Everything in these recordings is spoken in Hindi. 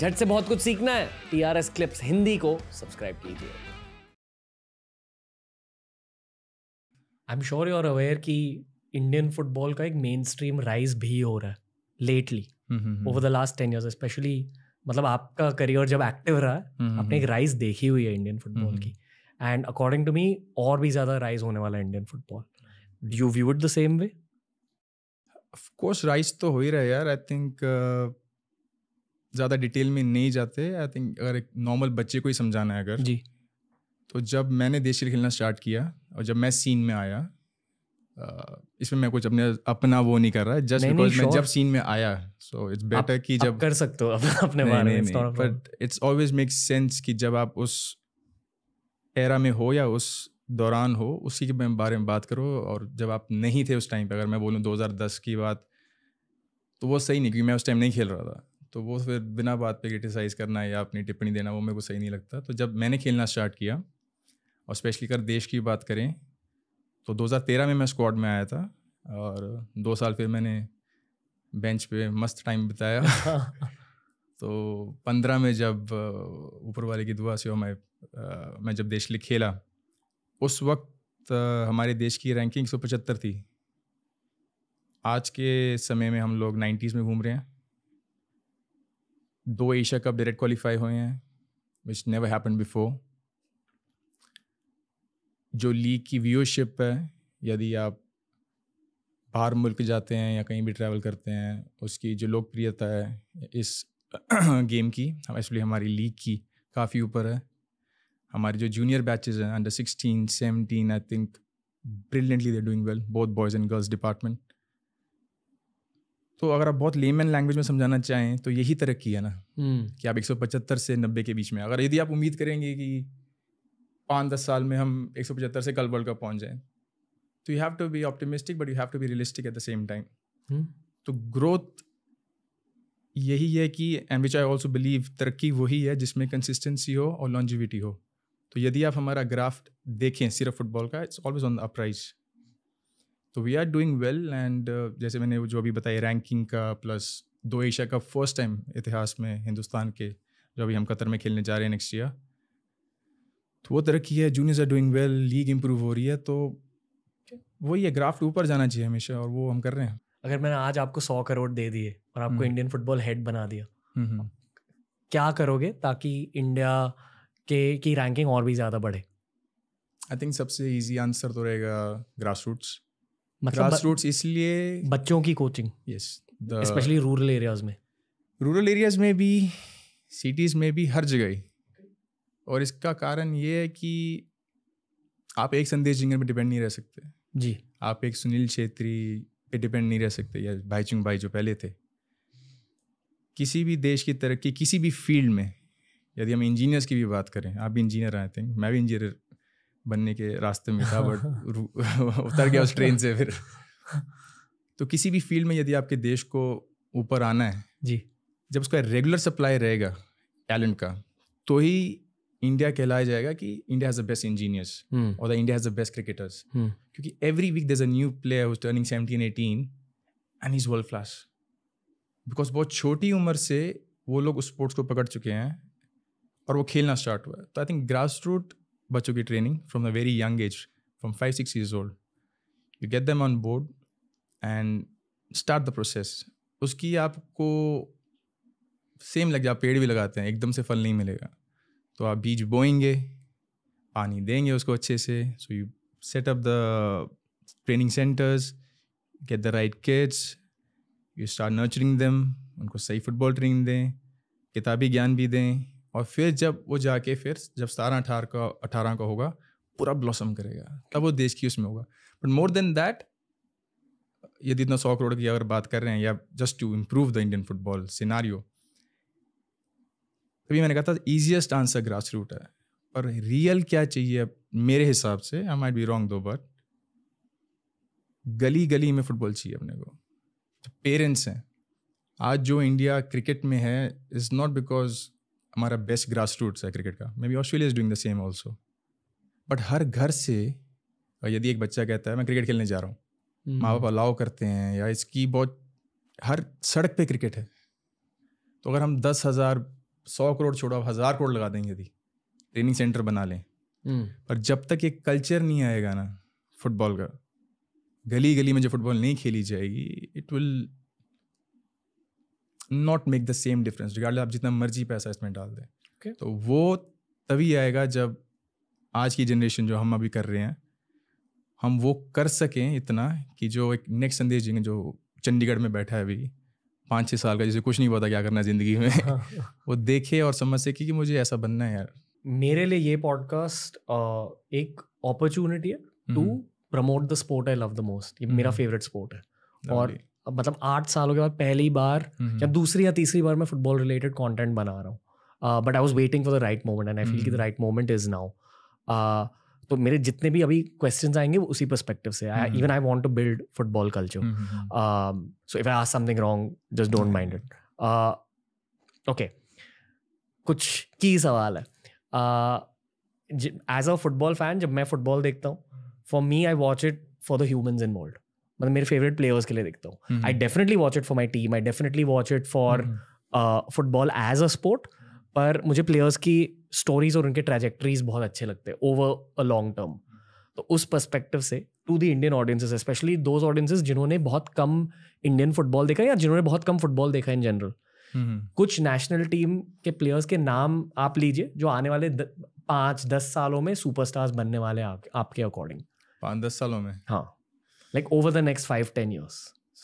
झट से बहुत कुछ सीखना है T R S clips Hindi को सब्सक्राइब कीजिए I am sure you are aware कि इंडियन फुटबॉल का एक मेन स्ट्रीम राइज भी हो रहा है lately over the last ten year specially मतलब आपका करियर जब एक्टिव रहा mm-hmm. आपने एक राइज हम्म। देखी हुई है इंडियन फुटबॉल mm-hmm. की एंड अकॉर्डिंग टू मी और भी ज्यादा राइज होने वाला है Indian football do you view it the same way of course rise तो हो ही रहा है यार आई थिंक uh, ज़्यादा डिटेल में नहीं जाते आई थिंक अगर एक नॉर्मल बच्चे को ही समझाना है अगर जी तो जब मैंने देश के खेलना स्टार्ट किया और जब मैं सीन में आया इसमें मैं कुछ अपने अपना वो नहीं कर रहा है जस्ट बिकॉज मैं जब सीन में आया सो इट्स बेटर कि जब कर सकते हो अपने बारे में but it's always make sense कि जब आप उस एरा में हो या उस दौरान हो उसी के बारे में बात करो और जब आप नहीं थे उस टाइम पे अगर मैं बोलूँ 2010 की बात तो वो सही नहीं क्योंकि मैं उस टाइम नहीं खेल रहा था तो वो फिर बिना बात पे क्रिटिसाइज़ करना या अपनी टिप्पणी देना वो मेरे को सही नहीं लगता तो जब मैंने खेलना स्टार्ट किया और स्पेशली कर देश की बात करें तो 2013 में मैं स्क्वाड में आया था और दो साल फिर मैंने बेंच पे मस्त टाइम बिताया तो पंद्रह में जब ऊपर वाले की दुआ से हो मैं मैं जब देश के लिए खेला उस वक्त हमारे देश की रैंकिंग सौ पचहत्तर थी आज के समय में हम लोग नाइन्टीज़ में घूम रहे हैं दो एशिया कप डायरेक्ट क्वालिफाई हुए हैं विच नेवर हैपन बिफोर जो लीग की व्यूअरशिप है यदि आप बाहर मुल्क जाते हैं या कहीं भी ट्रैवल करते हैं उसकी जो लोकप्रियता है इस गेम की इसलिए हमारी लीग की काफ़ी ऊपर है हमारे जो जूनियर बैचेज हैं under sixteen seventeen I think brilliantly they doing well both boys and girls department तो अगर आप बहुत लेमैन लैंग्वेज में समझाना चाहें तो यही तरक्की है ना हम्म। कि आप एक से नब्बे के बीच में अगर यदि आप उम्मीद करेंगे कि पाँच दस साल में हम एक से कल वर्ल्ड कप पहुँच जाएँ तो you have to be optimistic but you have to be realistic at the same time तो ग्रोथ यही है कि and which I also believe तरक्की वही है जिसमें कंसिस्टेंसी हो और लॉन्जिविटी हो तो यदि आप हमारा ग्राफ्ट देखें सिर्फ फुटबॉल का it's always on the uprise तो we are doing well and जैसे मैंने जो अभी बताई रैंकिंग का प्लस दो एशिया कप फर्स्ट टाइम इतिहास में हिंदुस्तान के जो अभी हम कतर में खेलने जा रहे हैं नेक्स्ट ईयर तो वो तरक्की है juniors are doing well league improve हो रही है तो वही है ग्राफ्ट ऊपर जाना चाहिए हमेशा और वो हम कर रहे हैं अगर मैंने आज आपको सौ करोड़ दे दिए और आपको इंडियन फुटबॉल हेड बना दिया हम्म, हम्म। क्या करोगे ताकि इंडिया के की रैंकिंग और भी ज़्यादा बढ़े आई थिंक सबसे ईजी आंसर तो रहेगा ग्रास रूट्स मतलब इसलिए बच्चों की coaching yes specially rural areas में रूरल एरियाज में भी सिटीज़ में भी हर जगह ही और इसका कारण ये है कि आप एक संदेश जिंगर पर डिपेंड नहीं रह सकते जी आप एक सुनील छेत्री पे डिपेंड नहीं रह सकते या भाईचुंग भाई जो पहले थे किसी भी देश की तरक्की किसी भी फील्ड में यदि हम इंजीनियर्स की भी बात करें आप भी इंजीनियर आए थे मैं भी इंजीनियर बनने के रास्ते में था बट उतर गया उस ट्रेन अच्छा। से फिर तो किसी भी फील्ड में यदि आपके देश को ऊपर आना है जी जब उसका रेगुलर सप्लाई रहेगा टैलेंट का तो ही इंडिया कहलाया जाएगा कि India has the best engineers और the India has the best cricketers क्योंकि every week there a new player who's turning seventeen eighteen and is world class because बहुत छोटी उम्र से वो लोग उस स्पोर्ट्स को पकड़ चुके हैं और वो खेलना स्टार्ट हुआ है तो आई थिंक ग्रास रूट बच्चों की training from the very young age from five six years old you get them on board and start the process उसकी आपको सेम लग जाए पेड़ भी लगाते हैं एकदम से फल नहीं मिलेगा तो आप बीज बोएंगे पानी देंगे उसको अच्छे से so you set up the training centres get the right kids you start nurturing them उनको सही फुटबॉल ट्रेनिंग दें किताबी ज्ञान भी दें और फिर जब वो जाके फिर जब सतारह अठारह का अठारह का होगा पूरा ब्लॉसम करेगा तब वो देश की उसमें होगा बट मोर देन दैट यदि इतना सौ करोड़ की अगर बात कर रहे हैं या just to improve the Indian football scenario तभी मैंने कहा था ईजिएस्ट आंसर ग्रास रूट है पर रियल क्या चाहिए मेरे हिसाब से I might be wrong though but गली गली में फुटबॉल चाहिए अपने को पेरेंट्स हैं आज जो इंडिया क्रिकेट में है इज़ नॉट बिकॉज हमारा बेस्ट ग्रास रूट्स है क्रिकेट का may be Australia is doing the same also but हर घर से यदि एक बच्चा कहता है मैं क्रिकेट खेलने जा रहा हूँ हम्म। माँ बाप अलाउ करते हैं या इसकी बहुत हर सड़क पे क्रिकेट है तो अगर हम दस हज़ार सौ करोड़ छोड़ो आप हज़ार करोड़ लगा देंगे यदि ट्रेनिंग सेंटर बना लें हम्म। पर जब तक एक कल्चर नहीं आएगा ना फुटबॉल का गली गली में जो फुटबॉल नहीं खेली जाएगी it will not make the same difference regarding आप जितना मर्जी पैसा इसमें डाल दें okay. तो वो तभी आएगा जब आज की जनरेशन जो हम अभी कर रहे हैं हम वो कर सकें इतना कि जो एक नेक्स्ट संदेश जी जो चंडीगढ़ में बैठा है अभी पाँच छः साल का जिसे कुछ नहीं पता क्या करना है ज़िंदगी में वो देखे और समझ सके कि मुझे ऐसा बनना है यार मेरे लिए ये पॉडकास्ट एक अपॉर्चुनिटी है to promote the sport I love the most ये मेरा फेवरेट हम्म। स्पोर्ट है और मतलब आठ सालों के बाद पहली बार या दूसरी या तीसरी बार मैं फुटबॉल रिलेटेड कॉन्टेंट बना रहा हूँ but I was waiting for the right moment and I feel की the right moment is now तो मेरे जितने भी अभी क्वेश्चन आएंगे वो उसी परस्पेक्टिव से even I want to build football culture so if I ask something wrong just don't mind it okay कुछ की सवाल है एज अ फुटबॉल फैन जब मैं फुटबॉल देखता हूँ for me I watch it for the human in world मतलब मेरे फेवरेट प्लेयर्स के लिए देखता हूँ I definitely watch it for my team I definitely watch it for football as a sport पर मुझे प्लेयर्स की स्टोरीज और उनके ट्रैजेक्टरीज बहुत अच्छे लगते हैं ओवर अ लॉन्ग टर्म तो उस परस्पेक्टिव से to the Indian audiences specially those audiences जिन्होंने बहुत कम इंडियन फुटबॉल देखा या जिन्होंने बहुत कम फुटबॉल देखा इन जनरल हम्म। कुछ नेशनल टीम के प्लेयर्स के नाम आप लीजिए जो आने वाले पाँच दस सालों में सुपरस्टार्स बनने वाले आपके अकॉर्डिंग पाँच दस सालों में हाँ like over the next five ten years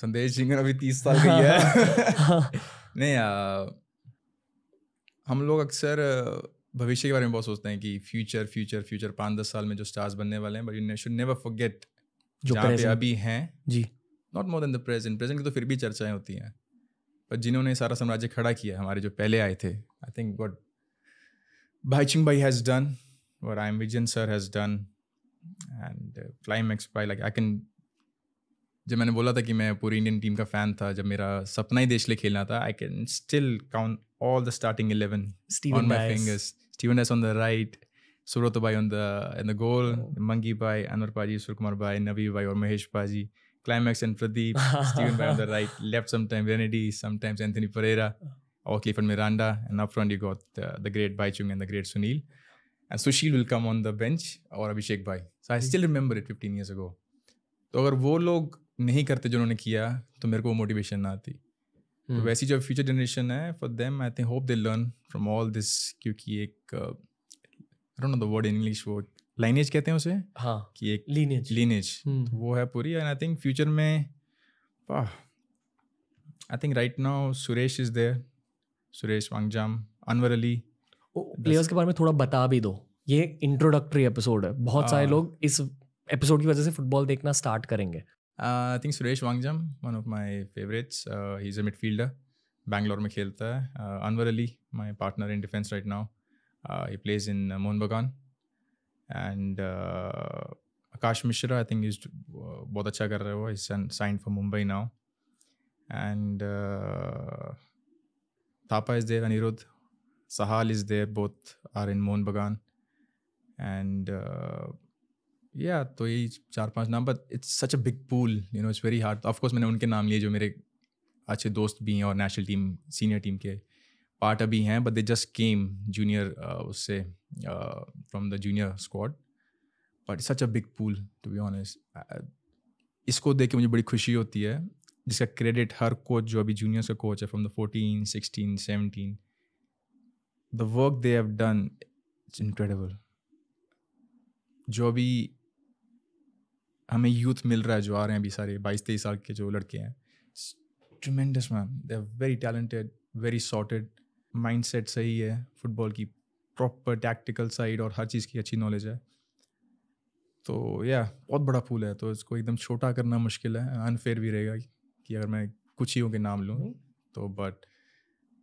Sandesh Jhingan अभी तीस साल का है नहीं आ, हम लोग अक्सर भविष्य के बारे में बहुत सोचते हैं कि फ्यूचर फ्यूचर फ्यूचर पाँच दस साल में जो स्टार्स बनने वाले हैं but you should never forget जो पे अभी हैं जी not more than the present present की तो फिर भी चर्चाएं होती हैं पर जिन्होंने सारा साम्राज्य खड़ा किया हमारे जो पहले आए थे आई थिंक वट भाई चिंग भाई हैज़ डन और I M Vijayan sir has done and Climax बाई लाइक आई कैन जब मैंने बोला था कि मैं पूरी इंडियन टीम का फैन था जब मेरा सपना ही देश ले खेलना था I can still count all the starting eleven on my fingers Steven एस ऑन द राइट सुब्रत भाई on the in the goal मंगी भाई अनवर पाजी सुरकुमार भाई नबी भाई और महेश पाजी क्लाइमैक्स एंड प्रदीप स्टीवन भाई on the right left sometime वेनेडी समटाइम्स एंथनी परेरा और Clifford Miranda and up front you the great Bhaichung and the great Sunil and Sushil will come on the bench और अभिषेक भाई so I still remember it fifteen years ago तो अगर वो लोग नहीं करते जो उन्होंने किया तो मेरे को वो मोटिवेशन ना आती तो हम्म। वैसी जो फ्यूचर जनरेशन है for them I think hope they learn from all this क्योंकि एक don't know the word in English वो लाइनेज कहते हैं उसे हाँ कि एक लीनेज लीनेज हम्म। तो वो है पूरी एंड आई थिंक फ्यूचर में I think right now Suresh is there Suresh Wangjam Anwar Ali players के बारे में थोड़ा बता भी दो ये इंट्रोडक्टरी एपिसोड है बहुत हाँ। सारे लोग इस एपिसोड की वजह से फुटबॉल देखना स्टार्ट करेंगे Uh, I think Suresh Wangjam, one of my favorites. Uh, he's a midfielder. Bangalore mein khelta hai. Uh, Anwar Ali, my partner in defense right now. he plays in uh, Mohun And Akash Mishra, I think he's bahut acha kar raha hai. He's signed for Mumbai now. And uh, Tapa is there, Anirudh. Sahal is there, both are in Mohun And... या तो यही चार पांच नाम but it's such a big pool you know it's very hard of course मैंने उनके नाम लिए जो मेरे अच्छे दोस्त भी हैं और नेशनल टीम सीनियर टीम के पार्ट अभी हैं but they just came junior उससे from the junior squad but such a big pool to be honest इसको देख के मुझे बड़ी खुशी होती है जिसका क्रेडिट हर कोच जो अभी जूनियर्स का कोच है from the fourteen sixteen seventeen the work they have done it's incredible जो अभी हमें यूथ मिल रहा है जो आ रहे हैं अभी सारे बाईस तेईस साल के जो लड़के हैं tremendous ma'am they are very talented very sorted mind set सही है फुटबॉल की प्रॉपर टैक्टिकल साइड और हर चीज़ की अच्छी नॉलेज है तो यह बहुत बड़ा फूल है तो इसको एकदम छोटा करना मुश्किल है अनफेयर भी रहेगा कि अगर मैं कुछ ही के नाम लूँ हम्म। तो but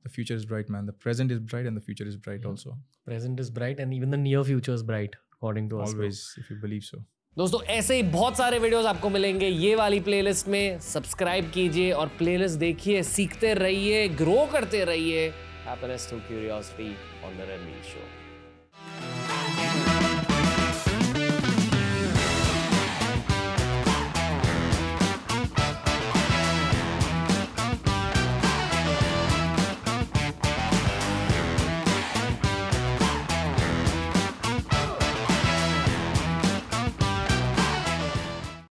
the future is bright man the present is bright and the future is bright also present is bright and even the near future is bright according to always if you believe so दोस्तों ऐसे ही बहुत सारे वीडियोस आपको मिलेंगे ये वाली प्लेलिस्ट में सब्सक्राइब कीजिए और प्लेलिस्ट देखिए सीखते रहिए ग्रो करते रहिए happiness through curiosity on the Ranveer show